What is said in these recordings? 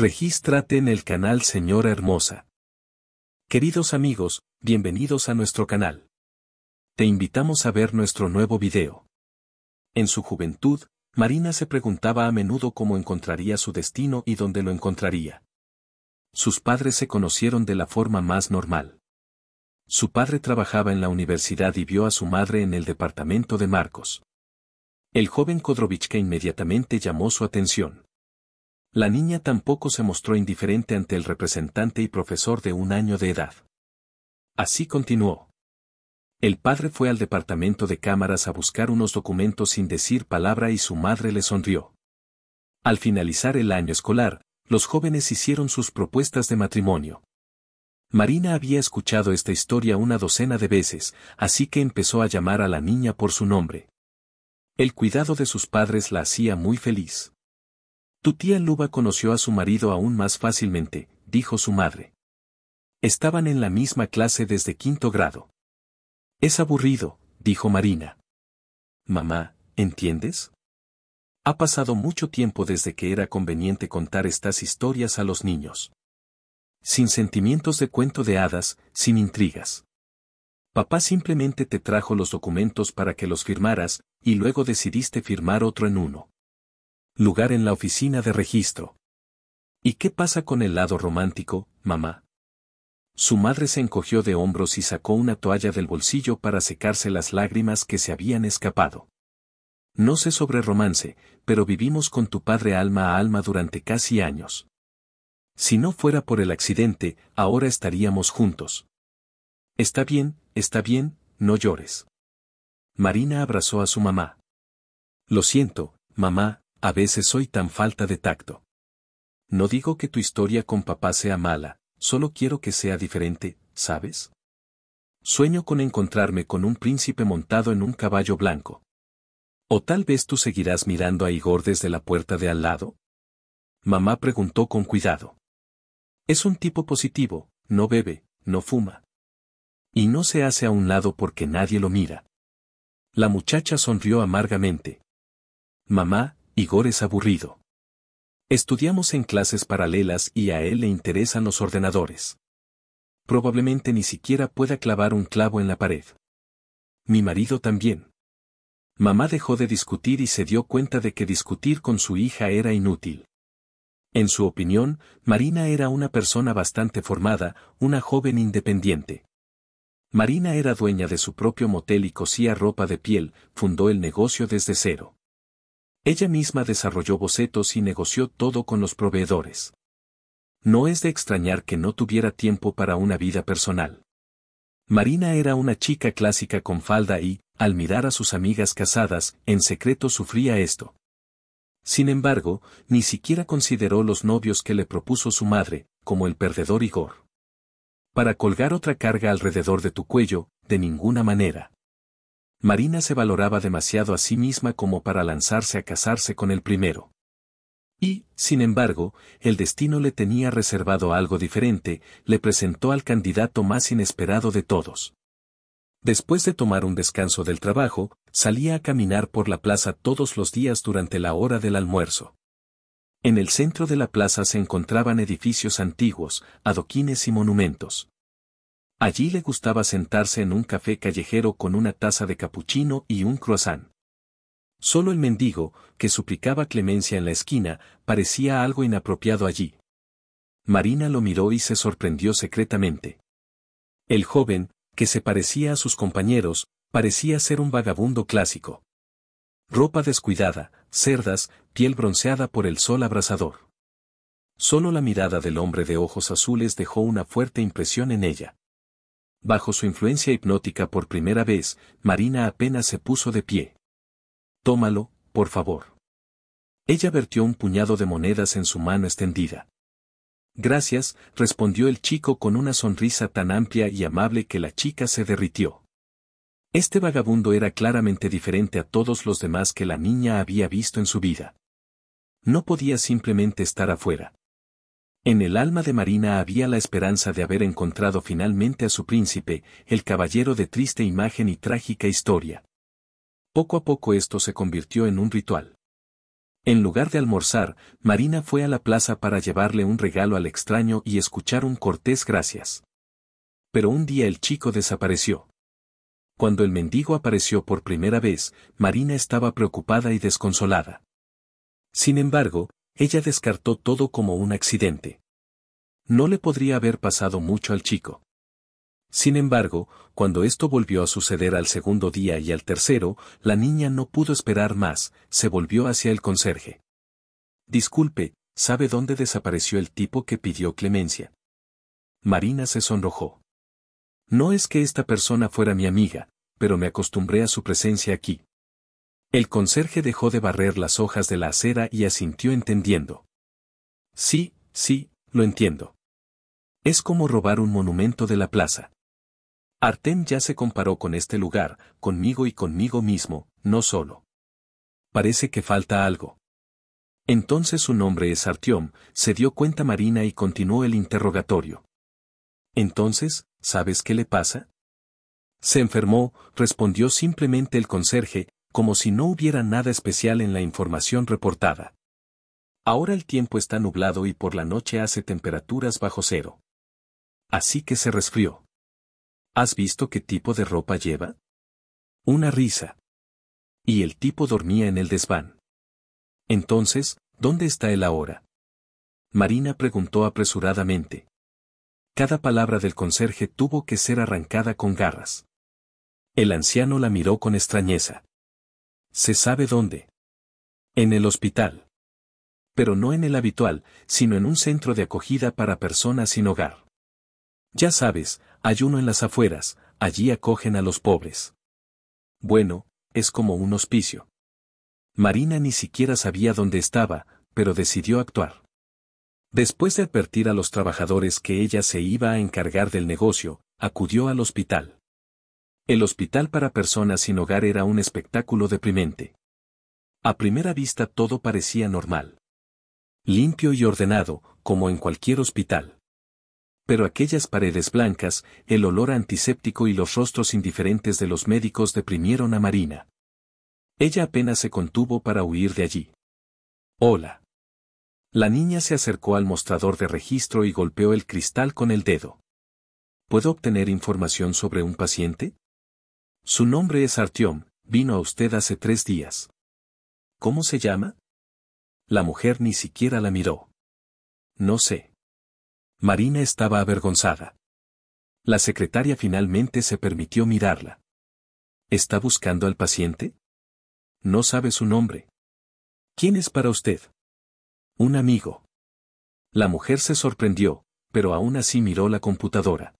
Regístrate en el canal Señora Hermosa. Queridos amigos, bienvenidos a nuestro canal. Te invitamos a ver nuestro nuevo video. En su juventud, Marina se preguntaba a menudo cómo encontraría su destino y dónde lo encontraría. Sus padres se conocieron de la forma más normal. Su padre trabajaba en la universidad y vio a su madre en el departamento de Marcos. El joven Kodrovichka inmediatamente llamó su atención. La niña tampoco se mostró indiferente ante el representante y profesor de un año de edad. Así continuó. El padre fue al departamento de cámaras a buscar unos documentos sin decir palabra y su madre le sonrió. Al finalizar el año escolar, los jóvenes hicieron sus propuestas de matrimonio. Marina había escuchado esta historia una docena de veces, así que empezó a llamar a la niña por su nombre. El cuidado de sus padres la hacía muy feliz. Tu tía Luba conoció a su marido aún más fácilmente, dijo su madre. Estaban en la misma clase desde quinto grado. Es aburrido, dijo Marina. Mamá, ¿entiendes? Ha pasado mucho tiempo desde que era conveniente contar estas historias a los niños. Sin sentimientos de cuento de hadas, sin intrigas. Papá simplemente te trajo los documentos para que los firmaras, y luego decidiste firmar otro en uno lugar en la oficina de registro. ¿Y qué pasa con el lado romántico, mamá? Su madre se encogió de hombros y sacó una toalla del bolsillo para secarse las lágrimas que se habían escapado. No sé sobre romance, pero vivimos con tu padre alma a alma durante casi años. Si no fuera por el accidente, ahora estaríamos juntos. Está bien, está bien, no llores. Marina abrazó a su mamá. Lo siento, mamá, a veces soy tan falta de tacto. No digo que tu historia con papá sea mala, solo quiero que sea diferente, ¿sabes? Sueño con encontrarme con un príncipe montado en un caballo blanco. O tal vez tú seguirás mirando a Igor desde la puerta de al lado. Mamá preguntó con cuidado. Es un tipo positivo, no bebe, no fuma. Y no se hace a un lado porque nadie lo mira. La muchacha sonrió amargamente. Mamá, Igor es aburrido. Estudiamos en clases paralelas y a él le interesan los ordenadores. Probablemente ni siquiera pueda clavar un clavo en la pared. Mi marido también. Mamá dejó de discutir y se dio cuenta de que discutir con su hija era inútil. En su opinión, Marina era una persona bastante formada, una joven independiente. Marina era dueña de su propio motel y cosía ropa de piel, fundó el negocio desde cero. Ella misma desarrolló bocetos y negoció todo con los proveedores. No es de extrañar que no tuviera tiempo para una vida personal. Marina era una chica clásica con falda y, al mirar a sus amigas casadas, en secreto sufría esto. Sin embargo, ni siquiera consideró los novios que le propuso su madre, como el perdedor Igor. Para colgar otra carga alrededor de tu cuello, de ninguna manera. Marina se valoraba demasiado a sí misma como para lanzarse a casarse con el primero. Y, sin embargo, el destino le tenía reservado algo diferente, le presentó al candidato más inesperado de todos. Después de tomar un descanso del trabajo, salía a caminar por la plaza todos los días durante la hora del almuerzo. En el centro de la plaza se encontraban edificios antiguos, adoquines y monumentos. Allí le gustaba sentarse en un café callejero con una taza de capuchino y un croissant. Solo el mendigo, que suplicaba clemencia en la esquina, parecía algo inapropiado allí. Marina lo miró y se sorprendió secretamente. El joven, que se parecía a sus compañeros, parecía ser un vagabundo clásico. Ropa descuidada, cerdas, piel bronceada por el sol abrasador. Solo la mirada del hombre de ojos azules dejó una fuerte impresión en ella. Bajo su influencia hipnótica por primera vez, Marina apenas se puso de pie. Tómalo, por favor. Ella vertió un puñado de monedas en su mano extendida. Gracias, respondió el chico con una sonrisa tan amplia y amable que la chica se derritió. Este vagabundo era claramente diferente a todos los demás que la niña había visto en su vida. No podía simplemente estar afuera. En el alma de Marina había la esperanza de haber encontrado finalmente a su príncipe, el caballero de triste imagen y trágica historia. Poco a poco esto se convirtió en un ritual. En lugar de almorzar, Marina fue a la plaza para llevarle un regalo al extraño y escuchar un cortés gracias. Pero un día el chico desapareció. Cuando el mendigo apareció por primera vez, Marina estaba preocupada y desconsolada. Sin embargo, ella descartó todo como un accidente. No le podría haber pasado mucho al chico. Sin embargo, cuando esto volvió a suceder al segundo día y al tercero, la niña no pudo esperar más, se volvió hacia el conserje. Disculpe, ¿sabe dónde desapareció el tipo que pidió clemencia? Marina se sonrojó. No es que esta persona fuera mi amiga, pero me acostumbré a su presencia aquí. El conserje dejó de barrer las hojas de la acera y asintió entendiendo. Sí, sí, lo entiendo. Es como robar un monumento de la plaza. Artem ya se comparó con este lugar, conmigo y conmigo mismo, no solo. Parece que falta algo. Entonces su nombre es Artiom, se dio cuenta Marina y continuó el interrogatorio. Entonces, ¿sabes qué le pasa? Se enfermó, respondió simplemente el conserje, como si no hubiera nada especial en la información reportada. Ahora el tiempo está nublado y por la noche hace temperaturas bajo cero. Así que se resfrió. ¿Has visto qué tipo de ropa lleva? Una risa. Y el tipo dormía en el desván. Entonces, ¿dónde está él ahora? Marina preguntó apresuradamente. Cada palabra del conserje tuvo que ser arrancada con garras. El anciano la miró con extrañeza. Se sabe dónde. En el hospital. Pero no en el habitual, sino en un centro de acogida para personas sin hogar. Ya sabes, hay uno en las afueras, allí acogen a los pobres. Bueno, es como un hospicio. Marina ni siquiera sabía dónde estaba, pero decidió actuar. Después de advertir a los trabajadores que ella se iba a encargar del negocio, acudió al hospital. El hospital para personas sin hogar era un espectáculo deprimente. A primera vista todo parecía normal. Limpio y ordenado, como en cualquier hospital. Pero aquellas paredes blancas, el olor antiséptico y los rostros indiferentes de los médicos deprimieron a Marina. Ella apenas se contuvo para huir de allí. Hola. La niña se acercó al mostrador de registro y golpeó el cristal con el dedo. ¿Puedo obtener información sobre un paciente? Su nombre es Artiom. vino a usted hace tres días. ¿Cómo se llama? La mujer ni siquiera la miró. No sé. Marina estaba avergonzada. La secretaria finalmente se permitió mirarla. ¿Está buscando al paciente? No sabe su nombre. ¿Quién es para usted? Un amigo. La mujer se sorprendió, pero aún así miró la computadora.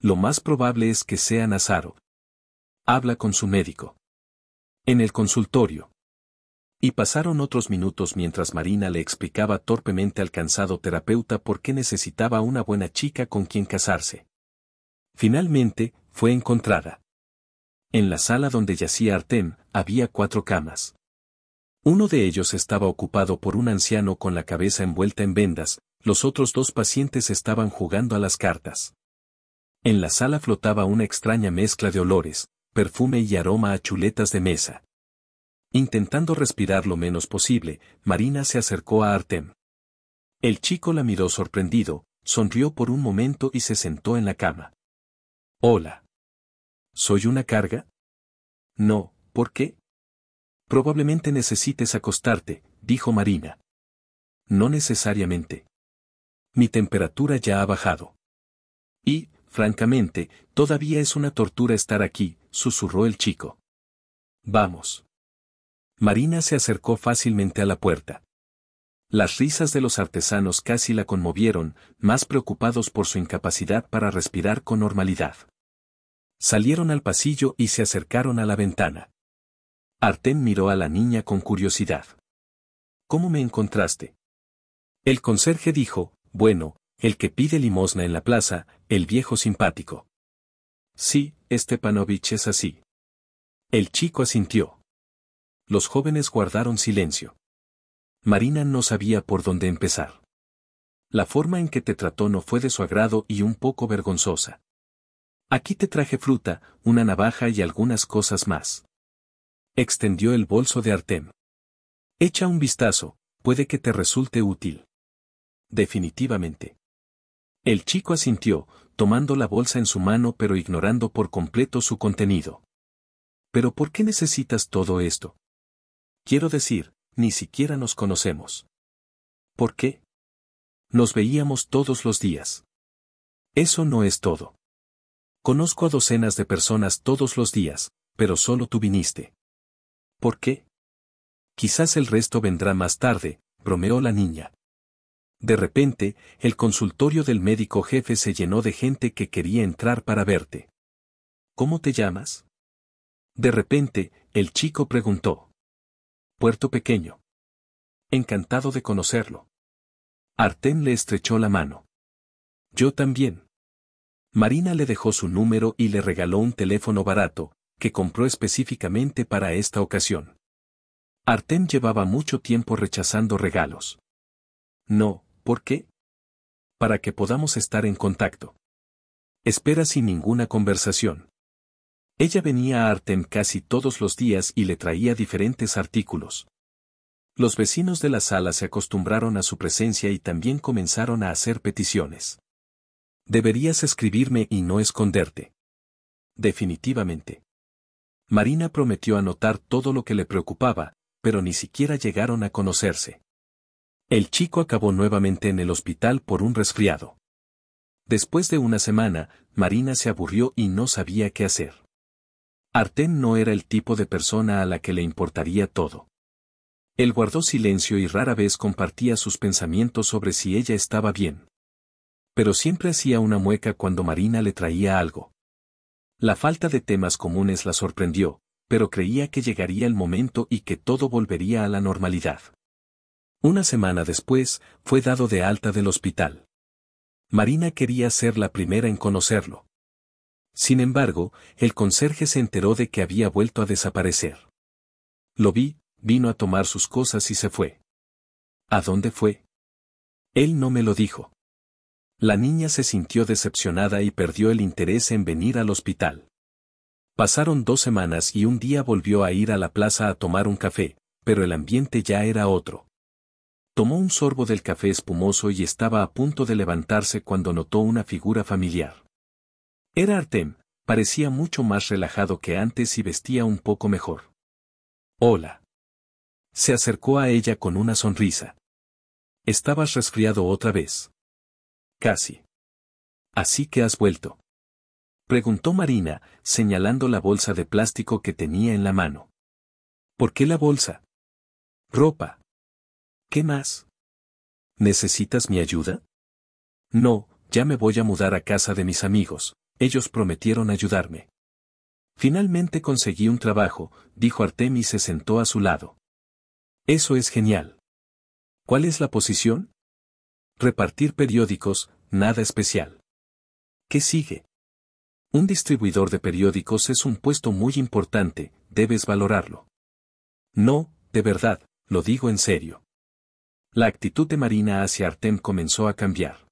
Lo más probable es que sea Nazaro. Habla con su médico. En el consultorio. Y pasaron otros minutos mientras Marina le explicaba torpemente al cansado terapeuta por qué necesitaba una buena chica con quien casarse. Finalmente, fue encontrada. En la sala donde yacía Artem, había cuatro camas. Uno de ellos estaba ocupado por un anciano con la cabeza envuelta en vendas, los otros dos pacientes estaban jugando a las cartas. En la sala flotaba una extraña mezcla de olores, perfume y aroma a chuletas de mesa. Intentando respirar lo menos posible, Marina se acercó a Artem. El chico la miró sorprendido, sonrió por un momento y se sentó en la cama. Hola. ¿Soy una carga? No, ¿por qué? Probablemente necesites acostarte, dijo Marina. No necesariamente. Mi temperatura ya ha bajado. Y, Francamente, todavía es una tortura estar aquí, susurró el chico. Vamos. Marina se acercó fácilmente a la puerta. Las risas de los artesanos casi la conmovieron, más preocupados por su incapacidad para respirar con normalidad. Salieron al pasillo y se acercaron a la ventana. Artem miró a la niña con curiosidad. ¿Cómo me encontraste? El conserje dijo, bueno, el que pide limosna en la plaza, el viejo simpático. Sí, Stepanovich es así. El chico asintió. Los jóvenes guardaron silencio. Marina no sabía por dónde empezar. La forma en que te trató no fue de su agrado y un poco vergonzosa. Aquí te traje fruta, una navaja y algunas cosas más. Extendió el bolso de Artem. Echa un vistazo, puede que te resulte útil. Definitivamente. El chico asintió, tomando la bolsa en su mano pero ignorando por completo su contenido. Pero ¿por qué necesitas todo esto? Quiero decir, ni siquiera nos conocemos. ¿Por qué? Nos veíamos todos los días. Eso no es todo. Conozco a docenas de personas todos los días, pero solo tú viniste. ¿Por qué? Quizás el resto vendrá más tarde, bromeó la niña. De repente, el consultorio del médico jefe se llenó de gente que quería entrar para verte. ¿Cómo te llamas? De repente, el chico preguntó. Puerto Pequeño. Encantado de conocerlo. Artem le estrechó la mano. Yo también. Marina le dejó su número y le regaló un teléfono barato, que compró específicamente para esta ocasión. Artem llevaba mucho tiempo rechazando regalos. No, ¿Por qué? Para que podamos estar en contacto. Espera sin ninguna conversación. Ella venía a Artem casi todos los días y le traía diferentes artículos. Los vecinos de la sala se acostumbraron a su presencia y también comenzaron a hacer peticiones. Deberías escribirme y no esconderte. Definitivamente. Marina prometió anotar todo lo que le preocupaba, pero ni siquiera llegaron a conocerse. El chico acabó nuevamente en el hospital por un resfriado. Después de una semana, Marina se aburrió y no sabía qué hacer. Artén no era el tipo de persona a la que le importaría todo. Él guardó silencio y rara vez compartía sus pensamientos sobre si ella estaba bien. Pero siempre hacía una mueca cuando Marina le traía algo. La falta de temas comunes la sorprendió, pero creía que llegaría el momento y que todo volvería a la normalidad. Una semana después, fue dado de alta del hospital. Marina quería ser la primera en conocerlo. Sin embargo, el conserje se enteró de que había vuelto a desaparecer. Lo vi, vino a tomar sus cosas y se fue. ¿A dónde fue? Él no me lo dijo. La niña se sintió decepcionada y perdió el interés en venir al hospital. Pasaron dos semanas y un día volvió a ir a la plaza a tomar un café, pero el ambiente ya era otro. Tomó un sorbo del café espumoso y estaba a punto de levantarse cuando notó una figura familiar. Era Artem, parecía mucho más relajado que antes y vestía un poco mejor. Hola. Se acercó a ella con una sonrisa. Estabas resfriado otra vez. Casi. Así que has vuelto. Preguntó Marina, señalando la bolsa de plástico que tenía en la mano. ¿Por qué la bolsa? Ropa. ¿Qué más? ¿Necesitas mi ayuda? No, ya me voy a mudar a casa de mis amigos, ellos prometieron ayudarme. Finalmente conseguí un trabajo, dijo Artem y se sentó a su lado. Eso es genial. ¿Cuál es la posición? Repartir periódicos, nada especial. ¿Qué sigue? Un distribuidor de periódicos es un puesto muy importante, debes valorarlo. No, de verdad, lo digo en serio. La actitud de Marina hacia Artem comenzó a cambiar.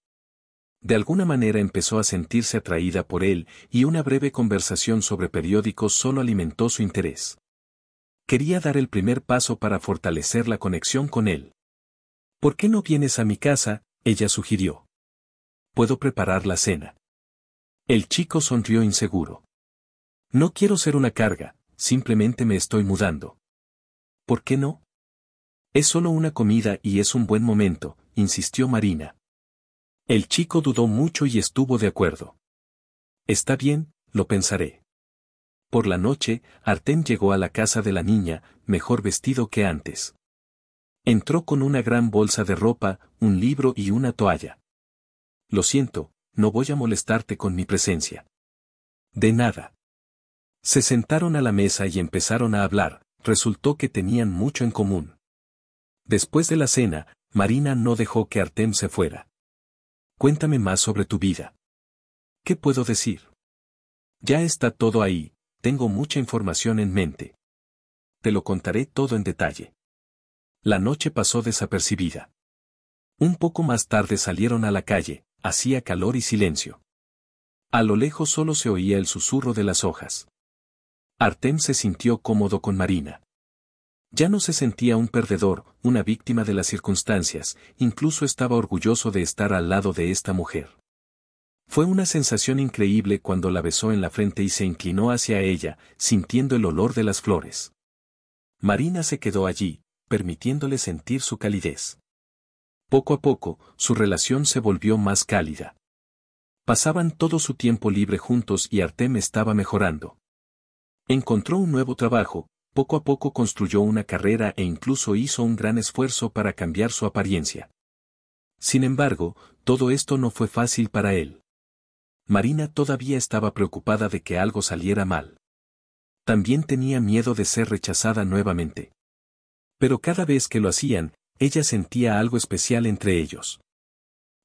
De alguna manera empezó a sentirse atraída por él y una breve conversación sobre periódicos solo alimentó su interés. Quería dar el primer paso para fortalecer la conexión con él. ¿Por qué no vienes a mi casa? ella sugirió. Puedo preparar la cena. El chico sonrió inseguro. No quiero ser una carga, simplemente me estoy mudando. ¿Por qué no? Es solo una comida y es un buen momento, insistió Marina. El chico dudó mucho y estuvo de acuerdo. Está bien, lo pensaré. Por la noche, Artem llegó a la casa de la niña, mejor vestido que antes. Entró con una gran bolsa de ropa, un libro y una toalla. Lo siento, no voy a molestarte con mi presencia. De nada. Se sentaron a la mesa y empezaron a hablar, resultó que tenían mucho en común. Después de la cena, Marina no dejó que Artem se fuera. Cuéntame más sobre tu vida. ¿Qué puedo decir? Ya está todo ahí, tengo mucha información en mente. Te lo contaré todo en detalle. La noche pasó desapercibida. Un poco más tarde salieron a la calle, hacía calor y silencio. A lo lejos solo se oía el susurro de las hojas. Artem se sintió cómodo con Marina. Ya no se sentía un perdedor, una víctima de las circunstancias, incluso estaba orgulloso de estar al lado de esta mujer. Fue una sensación increíble cuando la besó en la frente y se inclinó hacia ella, sintiendo el olor de las flores. Marina se quedó allí, permitiéndole sentir su calidez. Poco a poco, su relación se volvió más cálida. Pasaban todo su tiempo libre juntos y Artem estaba mejorando. Encontró un nuevo trabajo, poco a poco construyó una carrera e incluso hizo un gran esfuerzo para cambiar su apariencia. Sin embargo, todo esto no fue fácil para él. Marina todavía estaba preocupada de que algo saliera mal. También tenía miedo de ser rechazada nuevamente. Pero cada vez que lo hacían, ella sentía algo especial entre ellos.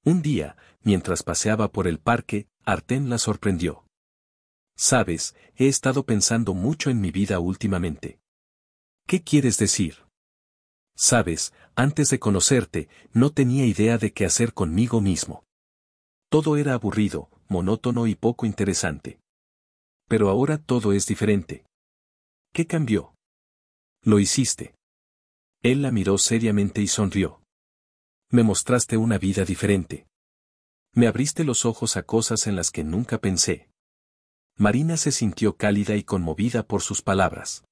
Un día, mientras paseaba por el parque, Artén la sorprendió. Sabes, he estado pensando mucho en mi vida últimamente. ¿Qué quieres decir? Sabes, antes de conocerte, no tenía idea de qué hacer conmigo mismo. Todo era aburrido, monótono y poco interesante. Pero ahora todo es diferente. ¿Qué cambió? Lo hiciste. Él la miró seriamente y sonrió. Me mostraste una vida diferente. Me abriste los ojos a cosas en las que nunca pensé. Marina se sintió cálida y conmovida por sus palabras.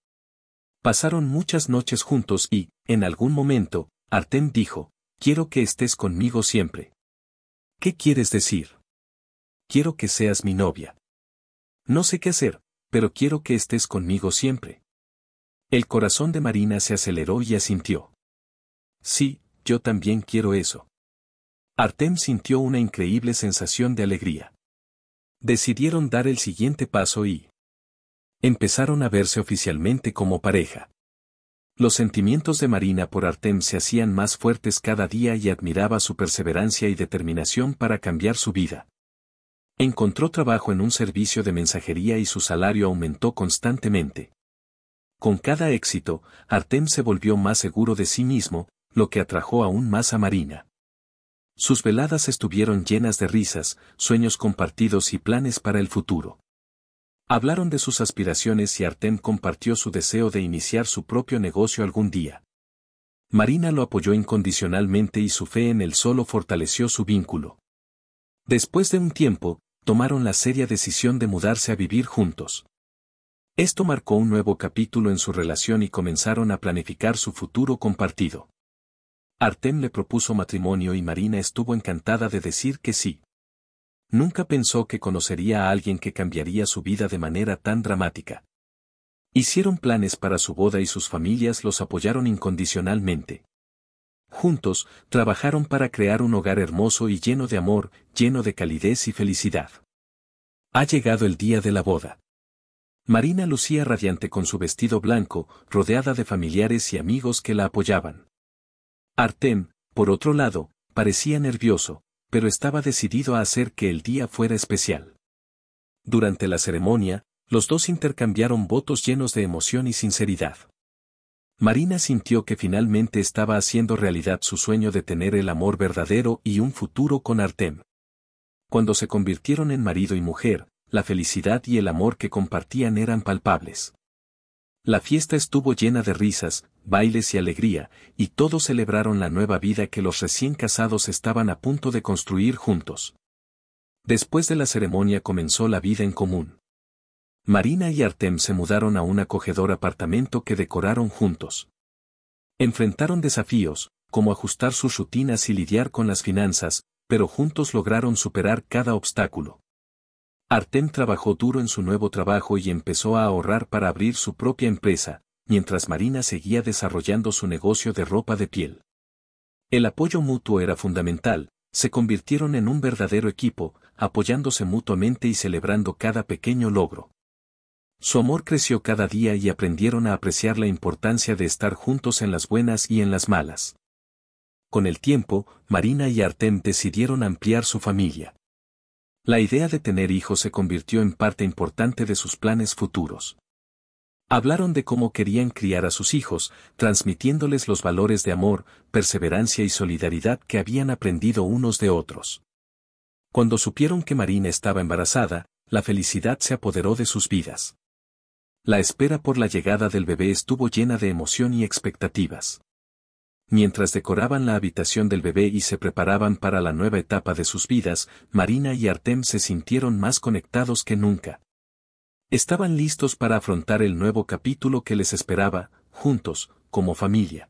Pasaron muchas noches juntos y, en algún momento, Artem dijo, quiero que estés conmigo siempre. ¿Qué quieres decir? Quiero que seas mi novia. No sé qué hacer, pero quiero que estés conmigo siempre. El corazón de Marina se aceleró y asintió. Sí, yo también quiero eso. Artem sintió una increíble sensación de alegría. Decidieron dar el siguiente paso y, Empezaron a verse oficialmente como pareja. Los sentimientos de Marina por Artem se hacían más fuertes cada día y admiraba su perseverancia y determinación para cambiar su vida. Encontró trabajo en un servicio de mensajería y su salario aumentó constantemente. Con cada éxito, Artem se volvió más seguro de sí mismo, lo que atrajo aún más a Marina. Sus veladas estuvieron llenas de risas, sueños compartidos y planes para el futuro. Hablaron de sus aspiraciones y Artem compartió su deseo de iniciar su propio negocio algún día. Marina lo apoyó incondicionalmente y su fe en él solo fortaleció su vínculo. Después de un tiempo, tomaron la seria decisión de mudarse a vivir juntos. Esto marcó un nuevo capítulo en su relación y comenzaron a planificar su futuro compartido. Artem le propuso matrimonio y Marina estuvo encantada de decir que sí nunca pensó que conocería a alguien que cambiaría su vida de manera tan dramática. Hicieron planes para su boda y sus familias los apoyaron incondicionalmente. Juntos, trabajaron para crear un hogar hermoso y lleno de amor, lleno de calidez y felicidad. Ha llegado el día de la boda. Marina lucía radiante con su vestido blanco, rodeada de familiares y amigos que la apoyaban. Artem, por otro lado, parecía nervioso, pero estaba decidido a hacer que el día fuera especial. Durante la ceremonia, los dos intercambiaron votos llenos de emoción y sinceridad. Marina sintió que finalmente estaba haciendo realidad su sueño de tener el amor verdadero y un futuro con Artem. Cuando se convirtieron en marido y mujer, la felicidad y el amor que compartían eran palpables. La fiesta estuvo llena de risas, bailes y alegría, y todos celebraron la nueva vida que los recién casados estaban a punto de construir juntos. Después de la ceremonia comenzó la vida en común. Marina y Artem se mudaron a un acogedor apartamento que decoraron juntos. Enfrentaron desafíos, como ajustar sus rutinas y lidiar con las finanzas, pero juntos lograron superar cada obstáculo. Artem trabajó duro en su nuevo trabajo y empezó a ahorrar para abrir su propia empresa, mientras Marina seguía desarrollando su negocio de ropa de piel. El apoyo mutuo era fundamental, se convirtieron en un verdadero equipo, apoyándose mutuamente y celebrando cada pequeño logro. Su amor creció cada día y aprendieron a apreciar la importancia de estar juntos en las buenas y en las malas. Con el tiempo, Marina y Artem decidieron ampliar su familia. La idea de tener hijos se convirtió en parte importante de sus planes futuros. Hablaron de cómo querían criar a sus hijos, transmitiéndoles los valores de amor, perseverancia y solidaridad que habían aprendido unos de otros. Cuando supieron que Marina estaba embarazada, la felicidad se apoderó de sus vidas. La espera por la llegada del bebé estuvo llena de emoción y expectativas. Mientras decoraban la habitación del bebé y se preparaban para la nueva etapa de sus vidas, Marina y Artem se sintieron más conectados que nunca. Estaban listos para afrontar el nuevo capítulo que les esperaba, juntos, como familia.